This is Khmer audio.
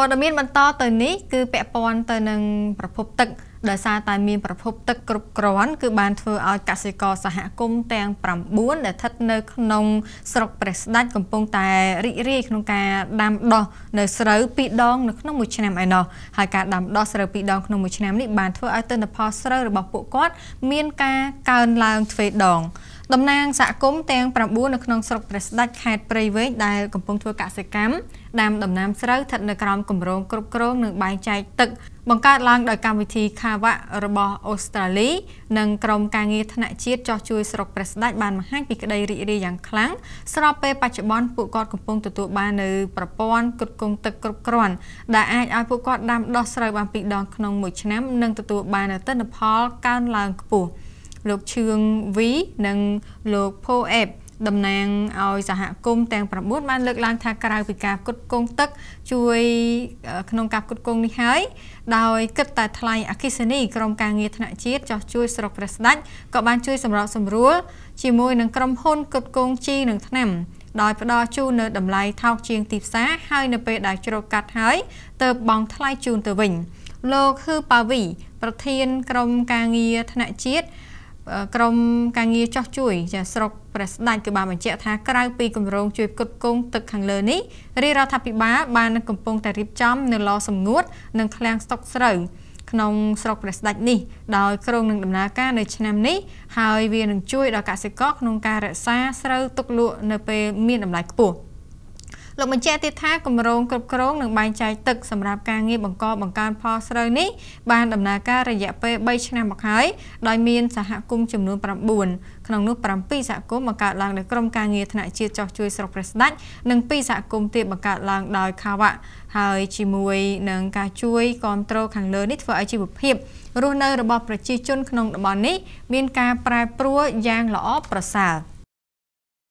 ព័ត៌មានបន្តទៅនេះគឺពាក់ព័ន្ធទៅនឹងប្រភពទឹកដោយសារតែមានប្រភពទឹកគ្រប់គ្រាន់គឺបានធ្វើឲ្យកសិករសហគមន៍ទាំង9ដែលស្ថិតនៅក្នុងស្រុកព្រះស្ដេចកំពុងតែរីករាយក្នុងការដាំដុះនៅស្រូវ2ដងនៅក្នុងមួយឆ្នាំឯណោះហើយការដាំដុះស្រូវ2ដងក្នុងមួយឆ្នាំនេះបានធ្វើឲ្យទិន្នផលស្រូវរបស់ពួកគាត់មានការកើនឡើងទ្វេដងតំណាងសហគមន៍ទាំង9នៅក្នុងស្រុកព្រះស្ដេចខេត្តព្រៃវែងដែលកំពុងធ្វើកសិកម្មដាំដំណាំស្រូវស្ថិតនៅក្រោមគម្រោងគ្រប់គ្រងនិងបែងចែកទឹក បង្កើតឡើងដោយកម្មវិធី Kawa របស់អូស្ត្រាលី និងក្រុមការងារថ្នាក់ជាតិចោះជួយស្រុកព្រះស្ដេចបានបង្ហាញពីក្តីរីករាយយ៉ាងខ្លាំងស្របពេលបច្ចុប្បន្នពួកគាត់កំពុងទទួលបាននៅប្រព័ន្ធគ្រប់គ្រងទឹកគ្រប់គ្រាន់ដែលអាចឲ្យពួកគាត់ដាំដុះស្រូវបានពីរដងក្នុងមួយឆ្នាំនិងទទួលបាននូវទិន្នផលកើនឡើងខ្ពស់។លោកឈឿងវីនិងលោកផូអេបតំណាងឲ្យសហគមន៍ទាំង9បានលើកឡើងថាក្រៅពីការគុតគងទឹក ជួយក្នុងការគុតគងនេះហើយដោយគិតតែថ្លៃអកិសនីក្រមការងារថ្នាក់ជាតិចោះជួយស្រុកព្រះស្ដាច់ក៏បានជួយសម្របសម្រួល ជាមួយនឹងក្រុមហ៊ុនគុតគងជីនិងថ្នាំ ដោយផ្ដល់ជូននៅតម្លៃថោកជាងទីផ្សារហើយនៅពេលដែលជ្រកកាត់ហើយទើបបង់ថ្លៃជូនទៅវិញ លោកហឺប៉ាវី ប្រធានក្រុមការងារថ្នាក់ជាតិក្រមការងារចោះជួយចាស្រុកព្រះស្ដេចគឺបានបញ្ជាក់ថាក្រៅពីគម្រោងជួយផ្គត់ផ្គង់ទឹកខាងលើនេះរាជរដ្ឋាភិបាលបានកំពុងតែរៀបចំនៅឡសម្ងួតនិងឃ្លាំងស្តុកស្រូវក្នុងស្រុកព្រះស្ដេចនេះដោយក្រុងនឹងដំណើរការនៅឆ្នាំនេះហើយវានឹងជួយដល់កសិករក្នុងការរក្សាស្រូវទុកលក់នៅពេលមានតម្លៃខ្ពស់។លោកបញ្ជាក់ទៀតថាគម្រោងគ្រប់គ្រងនិងបែងចែកទឹកសម្រាប់ការងារបង្កបង្កើនផលស្រូវនេះ បានដំណើរការរយៈពេល3ឆ្នាំមកហើយដោយមានសហគមន៍ចំនួន9ក្នុងនោះ7សហគមន៍បង្កើតឡើងដោយក្រុមការងារថ្នាក់ជាតិចោះជួយស្រុកព្រះស្ដេចនិង2សហគមន៍ទៀតបង្កើតឡើងដោយខាវ៉ាហើយជាមួយនឹងការជួយគ្រប់គ្រងខាងលើនេះធ្វើឲ្យជីវភាពរស់នៅរបស់ប្រជាជនក្នុងតំបន់នេះ មានការប្រែប្រួលយ៉ាងល្អប្រសើរ។